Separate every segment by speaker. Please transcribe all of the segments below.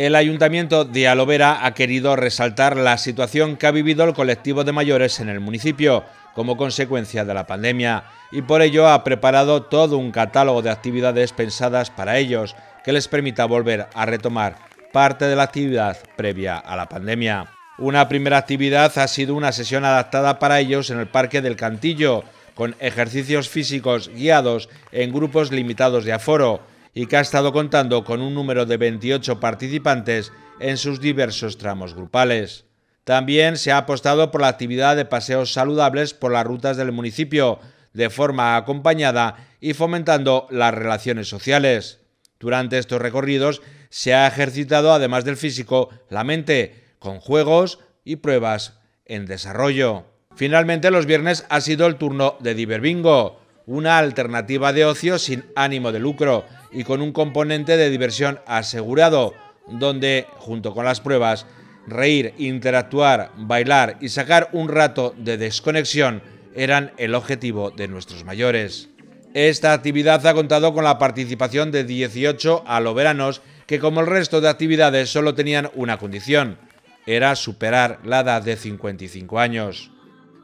Speaker 1: El Ayuntamiento de Alovera ha querido resaltar la situación que ha vivido el colectivo de mayores en el municipio como consecuencia de la pandemia y por ello ha preparado todo un catálogo de actividades pensadas para ellos que les permita volver a retomar parte de la actividad previa a la pandemia. Una primera actividad ha sido una sesión adaptada para ellos en el Parque del Cantillo, con ejercicios físicos guiados en grupos limitados de aforo, y que ha estado contando con un número de 28 participantes en sus diversos tramos grupales. También se ha apostado por la actividad de paseos saludables por las rutas del municipio, de forma acompañada y fomentando las relaciones sociales. Durante estos recorridos se ha ejercitado, además del físico, la mente, con juegos y pruebas en desarrollo. Finalmente, los viernes ha sido el turno de Diverbingo una alternativa de ocio sin ánimo de lucro y con un componente de diversión asegurado, donde, junto con las pruebas, reír, interactuar, bailar y sacar un rato de desconexión eran el objetivo de nuestros mayores. Esta actividad ha contado con la participación de 18 aloberanos que como el resto de actividades solo tenían una condición, era superar la edad de 55 años.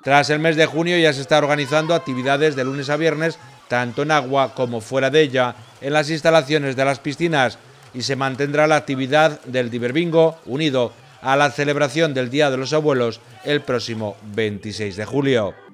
Speaker 1: Tras el mes de junio ya se está organizando actividades de lunes a viernes, tanto en agua como fuera de ella, en las instalaciones de las piscinas, y se mantendrá la actividad del Diverbingo unido a la celebración del Día de los Abuelos el próximo 26 de julio.